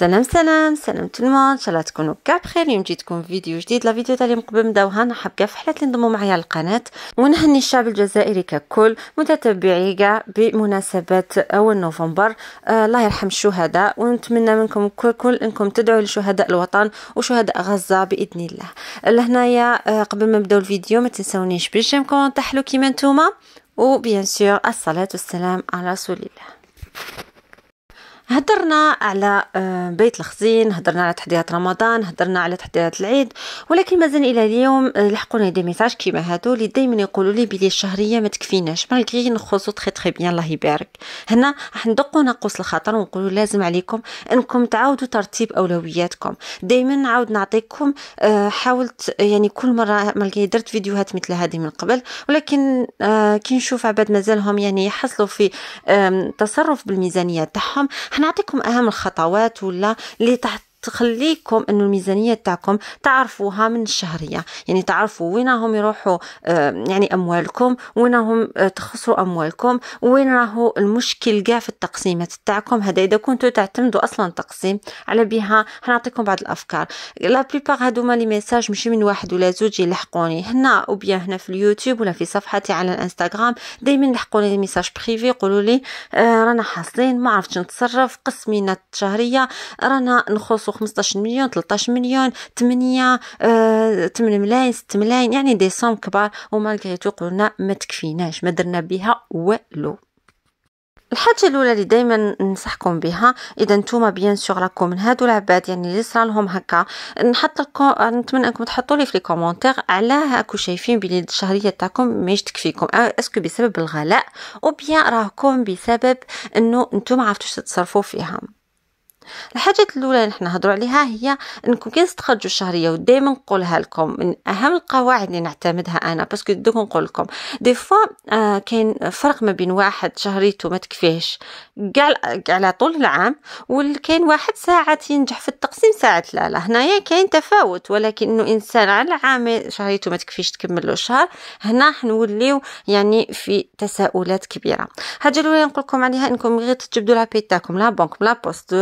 سلام سلام سلام كل ان شاء الله تكونوا كاع بخير اليوم جيتكم فيديو جديد لا فيديو تاع اليوم قبل نبداوها نرحب كاع فحلات اللي انضموا معايا للقناه ونهني الشعب الجزائري ككل متتبعي كاع بمناسبه اول نوفمبر آه الله يرحم الشهداء ونتمنى منكم ككل انكم تدعوا لشهداء الوطن وشهداء غزه باذن الله لهنايا آه قبل ما نبداو الفيديو ما تنسونيش بالجيم كون كيما نتوما وبيان سور الصلاه والسلام على رسول الله هدرنا على آه، بيت الخزين هدرنا على تحضيرات رمضان هدرنا على تحضيرات العيد ولكن مازال الى اليوم آه، لحقوني دي ميساج كيما هادو اللي دائما يقولوا لي بلي الشهريه ما تكفيناش مالغي نخوصو تخي تخي بيان الله يبارك هنا راح ندقوا ناقوس الخطر ونقولوا لازم عليكم انكم تعاودوا ترتيب اولوياتكم دائما نعاود نعطيكم آه، حاولت يعني كل مره مالغي درت فيديوهات مثل هذه من قبل ولكن كي نشوف عباد مازالهم يعني يحصلوا في تصرف بالميزانيه تاعهم نعطيكم اهم الخطوات ولا اللي تحت تخليكم انه الميزانيه تاعكم تعرفوها من الشهريه يعني تعرفوا وين راهم يروحوا آه، يعني اموالكم وين راهم آه، تخسروا اموالكم وين راهو المشكل كاع في التقسيمات تاعكم هذا اذا كنتوا تعتمدوا اصلا تقسيم على بها حنعطيكم بعض الافكار لا بليبار هادوما لي ميساج ماشي من واحد ولا زوج يلحقوني هنا او بيان هنا في اليوتيوب ولا في صفحتي على الانستغرام دائما يلحقوني لي ميساج بريفي يقولوا لي آه، رانا حاصلين ما عرفتش نتصرف قسمينا الشهريه رانا نخص ونص 15 مليون 13 مليون 8 8 آه، ملايين 6 ملايين يعني دي سوم كبار ومالغري تو قلنا ما تكفيناش ما درنا بها والو الحاجه الاولى اللي دائما ننصحكم بها اذا نتوما بيان سور راكم من هادو العباد يعني اللي صرا لهم هكا نحط لكم نتمنى انكم تحطوا لي في لي كومونتير على هاكو شايفين بلي الشهريه تاعكم ماشي تكفيكم أه، اسكو بسبب الغلاء او بيان راكم بسبب انه نتوما عرفتوش تتصرفوا فيها الحاجة الأولى اللي حنا نهضروا عليها هي أنكم كي تخرجوا الشهرية ودائما نقولها لكم من أهم القواعد اللي نعتمدها أنا باسكو دوك نقول لكم دي فوا آه كاين فرق ما بين واحد شهريته ما تكفيهش كاع على طول العام والكاين واحد ساعات ينجح في التقسيم ساعات لا لا هنايا كاين تفاوت ولكن انه انسان على العام شهريته ما تكفيش تكمل له الشهر هنا حنوليو يعني في تساؤلات كبيره الحاجه الاولى نقول لكم عليها انكم غير تجبدوا لابيت تاعكم لا بنك لا بوست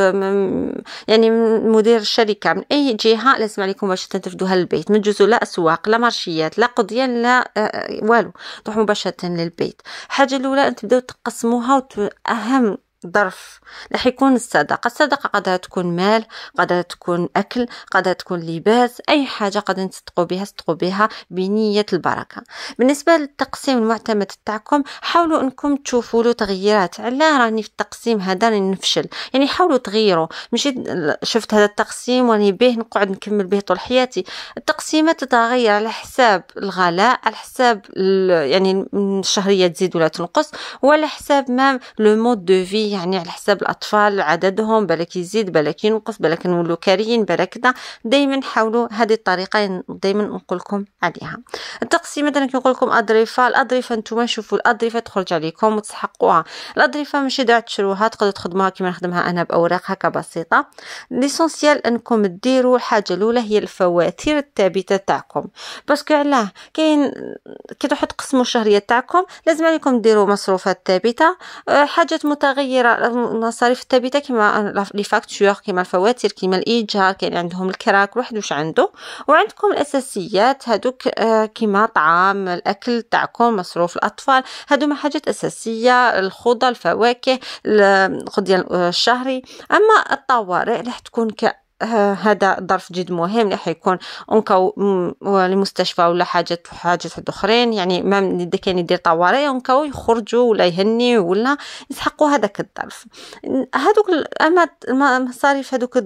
يعني من مدير الشركة من أي جهة لازم عليكم باش تنفذوا هالبيت من جزء لا أسواق لا مارشيات لا قضيان لا آه، آه، والو تروحوا مباشرة للبيت الحاجة الأولى أن تبداو تقسموها أهم ظرف راح يكون الصدقة الصدقة قدها تكون مال قدها تكون أكل قدها تكون لباس أي حاجة قد تصدقوا بها صدقوا بها بنية البركة بالنسبة للتقسيم المعتمد تاعكم حاولوا أنكم تشوفوا له تغييرات علاه راني في التقسيم هذا راني نفشل يعني حاولوا تغيروا مشي شفت هذا التقسيم وراني به نقعد نكمل به طول حياتي التقسيمات تتغير على حساب الغلاء على حساب يعني الشهرية تزيد ولا تنقص وعلى حساب مام لو مود دو في يعني على حساب الأطفال عددهم بلك يزيد بلك ينقص بلك نولو كاريين بلك كذا دايما حاولوا هذه الطريقة دايما نقول لكم عليها التقسيم مثلا كيقول لكم أضرفة الأضرفة نتوما شوفوا الأضرفة تخرج عليكم وتسحقوها الأضرفة ماشي ضروري تشروها تقدروا تخدموها كما نخدمها أنا بأوراق هكا بسيطة ليسونسيال أنكم ديروا الحاجة الأولى هي الفواتير الثابتة تاعكم باسكو علاه كاين كي تروحوا تقسموا الشهرية تاعكم لازم عليكم ديروا مصروفات ثابتة أه، حاجات متغيرة كبيرة يعني المصاريف الثابتة كما لي فاكتور كما الفواتير كما الإيجار كاين عندهم الكراك واحد واش عنده وعندكم الأساسيات هادوك آه، كما طعام الأكل تاعكم مصروف الأطفال هادو ما حاجات أساسية الخضر الفواكه الغدية آه، الشهري أما الطوارئ راح تكون هذا ظرف جد مهم اللي حيكون اونكا المستشفى ولا حاجة حاجة حد اخرين يعني ما اذا كان يدير طوارئ اونكا يخرجوا ولا يهني ولا يسحقوا هذاك الظرف هذوك اما المصاريف هذوك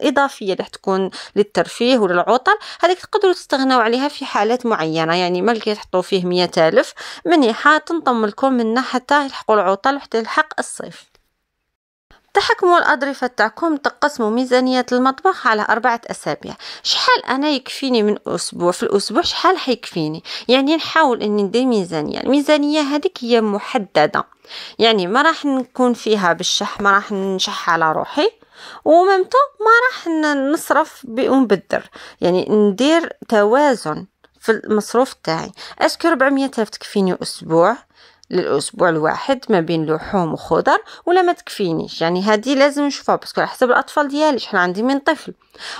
إضافية اللي تكون للترفيه وللعطل هذيك تقدروا تستغناو عليها في حالات معينة يعني ملي تحطوا فيه مية ألف منيحة تنطم لكم منها حتى يلحقوا العطل حتى يلحق الصيف تحكموا الأضرفة تاعكم تقسموا ميزانية المطبخ على أربعة أسابيع شحال أنا يكفيني من أسبوع في الأسبوع شحال حيكفيني يعني نحاول أني ندير ميزانية الميزانية هذيك هي محددة يعني ما راح نكون فيها بالشح ما راح نشح على روحي وممتو ما راح نصرف ونبدر يعني ندير توازن في المصروف تاعي اسكو 400 الف تكفيني اسبوع للاسبوع الواحد ما بين لحوم وخضر ولا ما تكفينيش يعني هذه لازم نشوفها باسكو على حسب الاطفال ديالي شحال عندي من طفل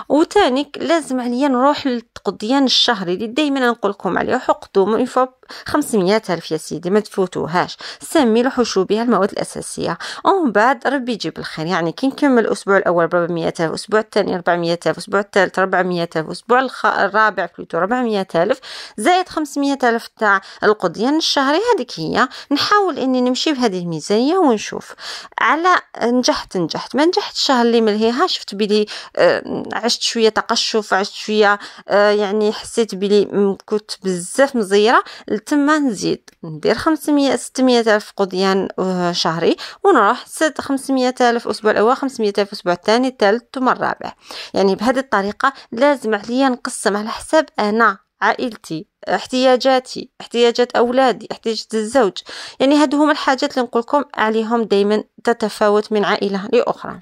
وثاني لازم عليا نروح للتقضيان الشهري اللي دائما نقول لكم عليه حقدو من فوق 500 ألف يا سيدي ما تفوتوهاش سمي بها المواد الأساسية ومن بعد ربي يجيب الخير يعني كي نكمل الأسبوع الأول ب 400 ألف الأسبوع الثاني 400 ألف الأسبوع الثالث 400 ألف الأسبوع الرابع بلوتو 400 ألف زائد 500 ألف تاع القضيان الشهري هذيك هي نحاول إني نمشي بهذه الميزانية ونشوف على نجحت نجحت ما نجحتش اللي ملهيها شفت بلي آه، عشت شوية تقشف عشت شوية آه، يعني حسيت بلي كنت بزاف مزيرة تما نزيد ندير 500 600 الف قضيان شهري ونروح 500 الف الاسبوع الاول 500 الف الاسبوع الثاني الثالث ثم الرابع يعني بهذه الطريقه لازم عليا نقسم على حساب انا عائلتي احتياجاتي احتياجات اولادي احتياجات الزوج يعني هادو هما الحاجات اللي نقولكم عليهم دائما تتفاوت من عائله لاخرى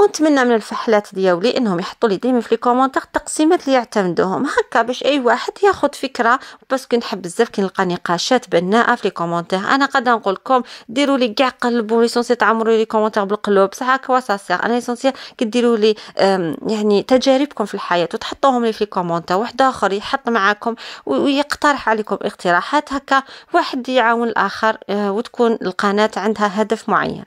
ونتمنى من الفحلات دياولي انهم يحطوا لي ديما في لي كومونتير التقسيمات اللي يعتمدوهم هكا باش اي واحد ياخذ فكره باسكو نحب بزاف كي نلقى نقاشات بناءه في لي كومونتير انا قاعده نقول لكم ديروا لي كاع قلبوا سونسي تعمروا لي كومونتير بالقلوب بصح هكا ساسير انا سونسي كي ديروا لي يعني تجاربكم في الحياه وتحطوهم لي في لي كومونتير واحد اخر يحط معاكم ويقترح عليكم اقتراحات هكا واحد يعاون الاخر آه، وتكون القناه عندها هدف معين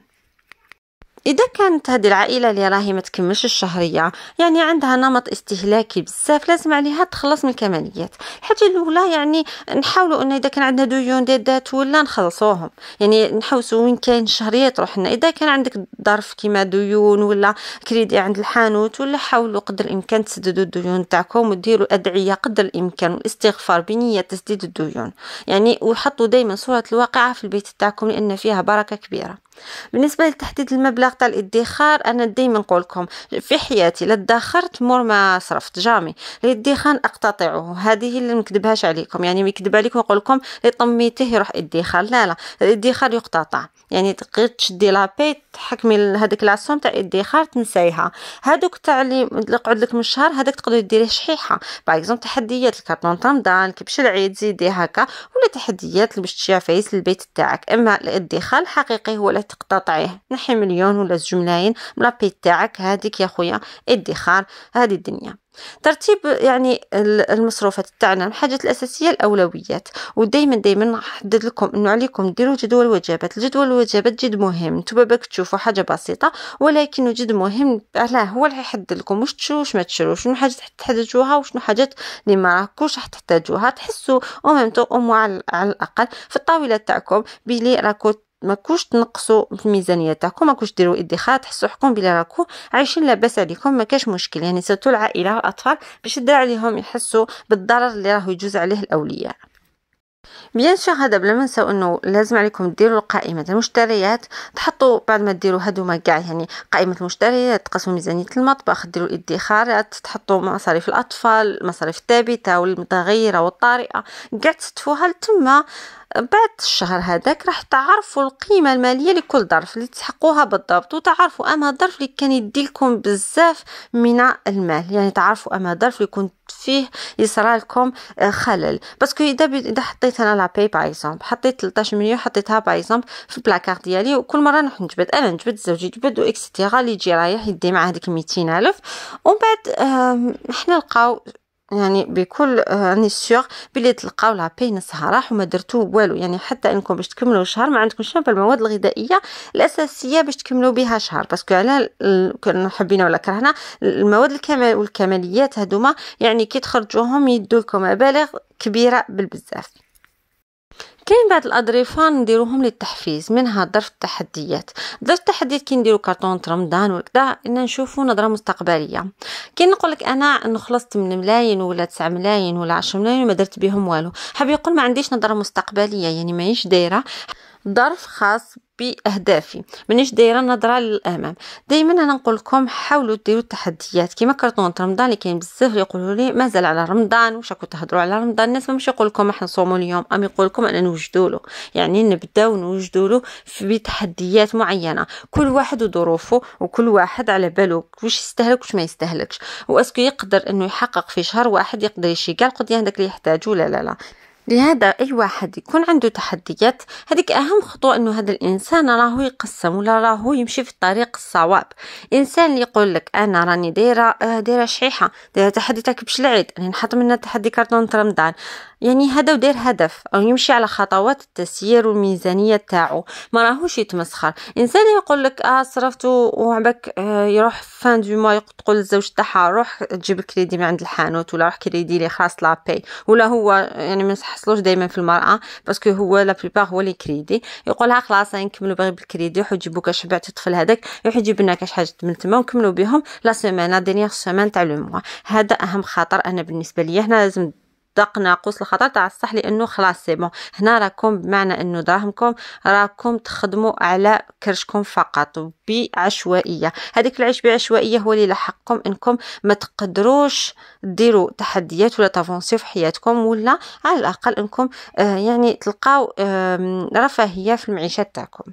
اذا كانت هذه العائله اللي راهي ما تكملش الشهريه يعني عندها نمط استهلاكي بزاف لازم عليها تخلص من الكماليات الحاجه الاولى يعني نحاولوا ان اذا كان عندنا ديون ديدات ولا نخلصوهم يعني نحوسوا وين كاين الشهريه تروح لنا اذا كان عندك ظرف كيما ديون ولا كريدي عند الحانوت ولا حاولوا قدر الامكان تسددوا الديون تاعكم وديروا ادعيه قدر الامكان والاستغفار بنيه تسديد الديون يعني وحطوا دائما صوره الواقعه في البيت تاعكم لان فيها بركه كبيره بالنسبه لتحديد المبلغ تاع الادخار انا ديما نقولكم في حياتي لا ادخرت مور ما صرفت جامي الادخار اقتطعه هذه اللي نكذبهاش عليكم يعني مكذب عليكم نقول لكم طميته يروح ادخار لا لا الادخار يقتطع يعني تقدر تشدي لابي تحكمي هذيك لاصوم تاع الادخار تنسيها هذوك تاع اللي يقعد لك من الشهر هذاك تقدري ديريه شحيحه باغ اكزومبل تحديات الكارطون رمضان كبش العيد زيدي هكا ولا تحديات باش تشيا فايس للبيت تاعك اما الادخار الحقيقي هو تقطعيه نحي مليون ولا ملايين من لابي تاعك هذيك يا خويا ادخار هذه الدنيا ترتيب يعني المصروفات تاعنا الحاجات الاساسيه الاولويات ودائما دائما نحدد لكم انه عليكم ديروا جدول الوجبات الجدول الوجبات جد مهم انتم باك تشوفوا حاجه بسيطه ولكن جد مهم علاه هو اللي يحدد لكم واش تشرو واش ما تشرو شنو حاجات تحتاجوها وشنو حاجات اللي ما راكوش تحتاجوها تحسوا او اوموا على الاقل في الطاوله تاعكم بلي راكو كوش تنقصوا في الميزانيه تاعكم كوش ديروا ادخار تحسوا حكم بلي راكم عايشين لاباس عليكم ما كاش مشكل يعني سيرتو العائله والاطفال باش الدراري عليهم يحسوا بالضرر اللي راهو يجوز عليه الاولياء بيان سور هذا بلا ما نساو انه لازم عليكم ديروا قائمه المشتريات تحطوا بعد ما ديروا هادو ما كاع يعني قائمه المشتريات تقسموا ميزانيه المطبخ ديروا الادخارات تحطوا مصاريف الاطفال المصاريف الثابته والمتغيره والطارئه كاع تستفوها لتما بعد الشهر هذاك راح تعرفوا القيمه الماليه لكل ظرف اللي تحقوها بالضبط وتعرفوا اما الظرف اللي كان يدي لكم بزاف من المال يعني تعرفوا اما الظرف اللي كنت فيه يصرى لكم آه، خلل باسكو اذا اذا حطيت انا لا باي زومب حطيت 13 مليون حطيتها زومب في البلاكار ديالي وكل مره نروح نجبد انا نجبد زوجي يجبد اكسيتيرا اللي يجي رايح يدي معاه هذيك 200000 ومن بعد آه، حنا لقاو يعني بكل راني يعني سيغ بلي تلقاو لا بين صحراح وما درتو والو يعني حتى انكم باش تكملوا شهر ما عندكمش بالمواد الغذائيه الاساسيه باش تكملوا بها شهر باسكو على كنا حبينا ولا كرهنا المواد الكمال والكماليات هذوما يعني كي تخرجوهم يدوا لكم مبالغ كبيره بالبزاف كاين بعض الاظرفه نديروهم للتحفيز منها ظرف التحديات ظرف التحديات كي نديرو كارطون رمضان وكذا ان نشوفو نظره مستقبليه كي نقول لك انا نخلص 8 ملايين ولا 9 ملايين ولا 10 ملايين وما درت بهم والو حاب يقول ما عنديش نظره مستقبليه يعني ماهيش دايره ظرف خاص باهدافي مانيش دايره نظره للامام دائما انا نقول لكم حاولوا ديروا التحديات كيما كرتون رمضان اللي كاين بزاف اللي يقولوا لي مازال على رمضان واش راكم تهضروا على رمضان الناس ماشي يقول لكم احنا نصوموا اليوم ام يقول لكم انا نوجدوا له يعني نبداو نوجدوا له بتحديات معينه كل واحد وظروفه وكل واحد على باله واش يستهلك واش ما يستهلكش واسكو يقدر انه يحقق في شهر واحد يقدر يشي كاع القضيه هذاك اللي يحتاجه لا لا لا لهذا أي واحد يكون عنده تحديات هذيك أهم خطوة أنه هذا الإنسان راهو يقسم ولا راهو يمشي في الطريق الصواب إنسان اللي يقول لك أنا راني دايرة آه، دايرة شحيحة دايرة تحدي تركب العيد راني نحط منها تحدي كرتون رمضان يعني هذا ودير هدف او يمشي على خطوات التسيير والميزانيه تاعو ما راهوش يتمسخر انسان يقول لك اه صرفت وعبك آه يروح فان دو ما تقول للزوج تاعها روح تجيب كريدي من عند الحانوت ولا روح كريدي لي لا بي ولا هو يعني ما نحصلوش دائما في المراه باسكو هو لا بليبار هو لي كريدي يقولها خلاص نكملوا باغي بالكريدي يروحوا يجيبوا كاش بعت الطفل هذاك يروحوا يجيب لنا كاش حاجه من تما ونكملوا بهم لا سيمانه دينيغ سيمان تاع لو هذا اهم خطر انا بالنسبه ليا هنا لازم صدق ناقوس الخطر تاع الصح لانه خلاص سي بون هنا راكم بمعنى انه دراهمكم راكم تخدموا على كرشكم فقط بعشوائيه هذيك العيش بعشوائيه هو اللي لحقكم انكم ما تقدروش ديروا تحديات ولا تفونسيو في حياتكم ولا على الاقل انكم آه، يعني تلقاو رفاهيه في المعيشه تاعكم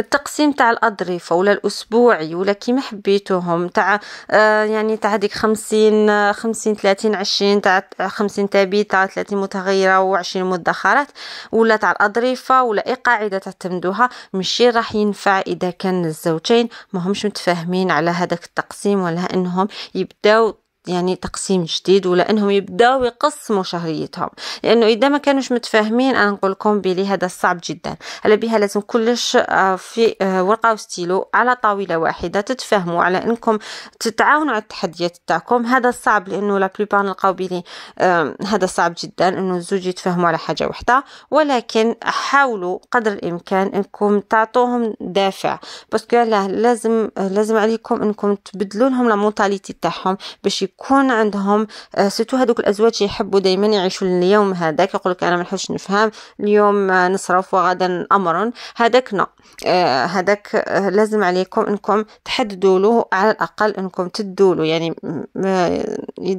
التقسيم تاع الاضرفه ولا الاسبوعي ولا كيما حبيتوهم تاع آه يعني تاع هذيك 50 50 30 20 تاع 50 ثابت تاع 30 متغيره و20 مدخرات ولا تاع الاضرفه ولا اي قاعده تعتمدوها ماشي راح ينفع اذا كان الزوجين ماهمش متفاهمين على هذاك التقسيم ولا انهم يبداو يعني تقسيم جديد ولا انهم يبداو يقسموا شهريتهم لانه اذا ما كانوش متفاهمين انا نقول لكم بلي هذا صعب جدا على بها لازم كلش آه، في آه، ورقه وستيلو على طاوله واحده تتفاهموا على انكم تتعاونوا على التحديات تاعكم هذا صعب لانه لا بلوبار نلقاو بلي آه، هذا صعب جدا انه الزوج يتفاهموا على حاجه واحده ولكن حاولوا قدر الامكان انكم تعطوهم دافع باسكو لازم لازم عليكم انكم تبدلوا لهم لا مونتاليتي تاعهم باش يكون عندهم آه، سيتو هذوك الازواج يحبوا دائما يعيشوا اليوم هذاك يقول لك انا ما نحبش نفهم اليوم آه، نصرف وغدا امر هذاك نو آه، هذاك لازم عليكم انكم تحددوا له على الاقل انكم تدوا له يعني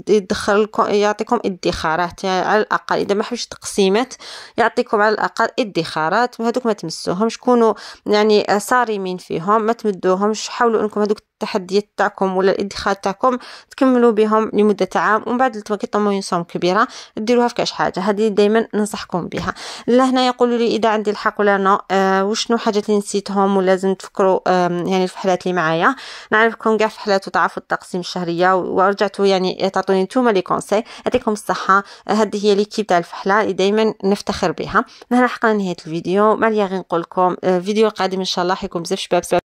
يدخل لكم يعطيكم ادخارات يعني على الاقل اذا ما حبش تقسيمات يعطيكم على الاقل ادخارات وهذوك ما تمسوهمش كونوا يعني صارمين فيهم ما تمدوهمش حاولوا انكم هذوك التحديات تاعكم ولا الادخار تاعكم تكملوا بهم لمده عام ومن بعد طموحين صوم كبيره ديروها في كاش حاجه هذه دائما ننصحكم بها لهنا يقولوا لي اذا عندي الحق ولا نو آه وشنو حاجة اللي نسيتهم ولازم تفكروا آه يعني الفحلات اللي معايا نعرفكم كاع فحلات وتعرفوا التقسيم الشهريه ورجعتوا يعني تعطوني نتوما لي كونساي يعطيكم الصحه هذه هي ليكيب تاع الفحله اللي دائما نفتخر بها لهنا حقنا نهايه الفيديو ما غير نقول لكم آه فيديو قادم ان شاء الله حيكون بزاف شباب